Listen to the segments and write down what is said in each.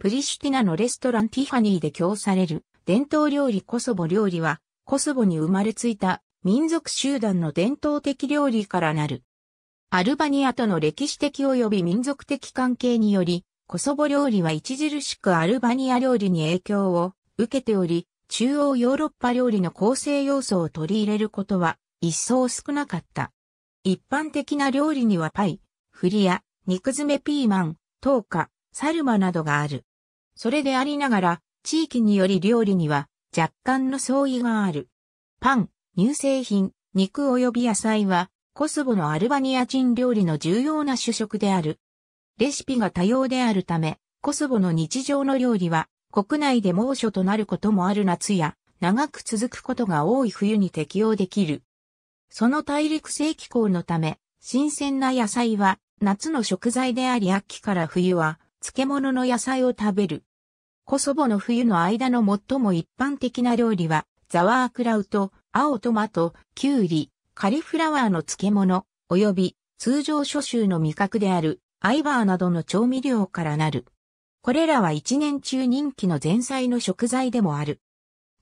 プリシュティナのレストランティファニーで供される伝統料理コソボ料理は、コソボに生まれついた民族集団の伝統的料理からなる。アルバニアとの歴史的及び民族的関係により、コソボ料理は著しくアルバニア料理に影響を受けており、中央ヨーロッパ料理の構成要素を取り入れることは一層少なかった。一般的な料理にはパイ、フリア、肉詰めピーマン、トーカ、サルマなどがある。それでありながら、地域により料理には若干の相違がある。パン、乳製品、肉及び野菜は、コスボのアルバニア人料理の重要な主食である。レシピが多様であるため、コスボの日常の料理は、国内で猛暑となることもある夏や、長く続くことが多い冬に適応できる。その大陸性気候のため、新鮮な野菜は夏の食材であり秋から冬は漬物の野菜を食べる。コソボの冬の間の最も一般的な料理は、ザワークラウト、青トマト、キュウリ、カリフラワーの漬物、及び通常諸州の味覚であるアイバーなどの調味料からなる。これらは一年中人気の前菜の食材でもある。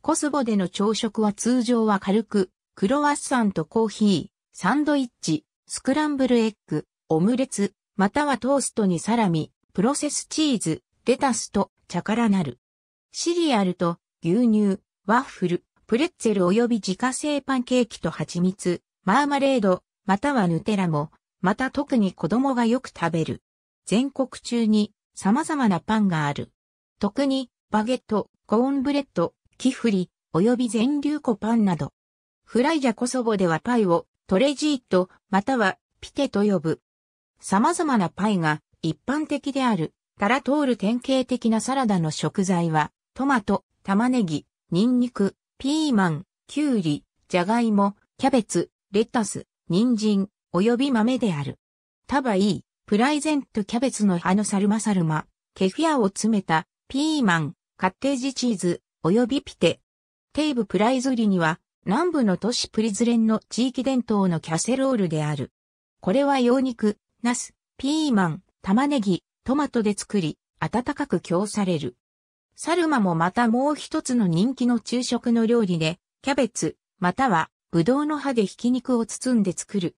コスボでの朝食は通常は軽く、クロワッサンとコーヒー、サンドイッチ、スクランブルエッグ、オムレツ、またはトーストにサラミ、プロセスチーズ、レタスと茶からなる。シリアルと牛乳、ワッフル、プレッツェル及び自家製パンケーキと蜂蜜、マーマレード、またはヌテラも、また特に子供がよく食べる。全国中に様々なパンがある。特にバゲット、コーンブレッド、キフリ、及び全粒粉パンなど。フライジャコソボではパイをトレジート、またはピテと呼ぶ。様々なパイが一般的である。タラトール典型的なサラダの食材は、トマト、玉ねぎ、ニンニク、ピーマン、キュウリ、ジャガイモ、キャベツ、レタス、人参、および豆である。タバイ、プライゼントキャベツの葉のサルマサルマ、ケフィアを詰めた、ピーマン、カッテージチーズ、およびピテ。テーブプライズリには、南部の都市プリズレンの地域伝統のキャセロールである。これは羊肉、ナス、ピーマン、玉ねぎ、トマトで作り、温かく供される。サルマもまたもう一つの人気の昼食の料理で、キャベツ、または、ブドウの葉でひき肉を包んで作る。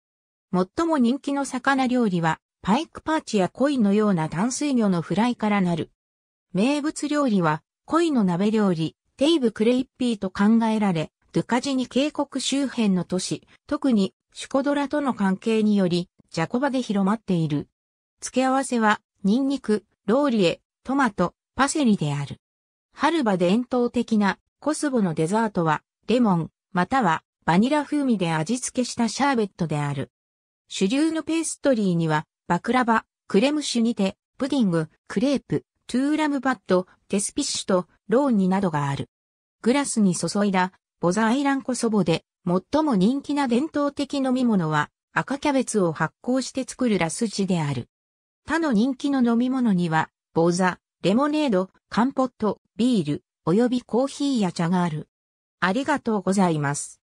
最も人気の魚料理は、パイクパーチや鯉のような淡水魚のフライからなる。名物料理は、鯉の鍋料理、テイブクレイッピーと考えられ、ドゥカジニ渓谷周辺の都市、特にシュコドラとの関係により、ジャコバで広まっている。付け合わせは、ニンニク、ローリエ、トマト、パセリである。春場伝統的なコスボのデザートは、レモン、またはバニラ風味で味付けしたシャーベットである。主流のペーストリーには、バクラバ、クレムシュにて、プディング、クレープ、トゥーラムバット、テスピッシュと、ローニなどがある。グラスに注いだ、ボザアイランコソボで、最も人気な伝統的飲み物は、赤キャベツを発酵して作るラスジである。他の人気の飲み物には、ボザ、レモネード、カンポット、ビール、およびコーヒーや茶がある。ありがとうございます。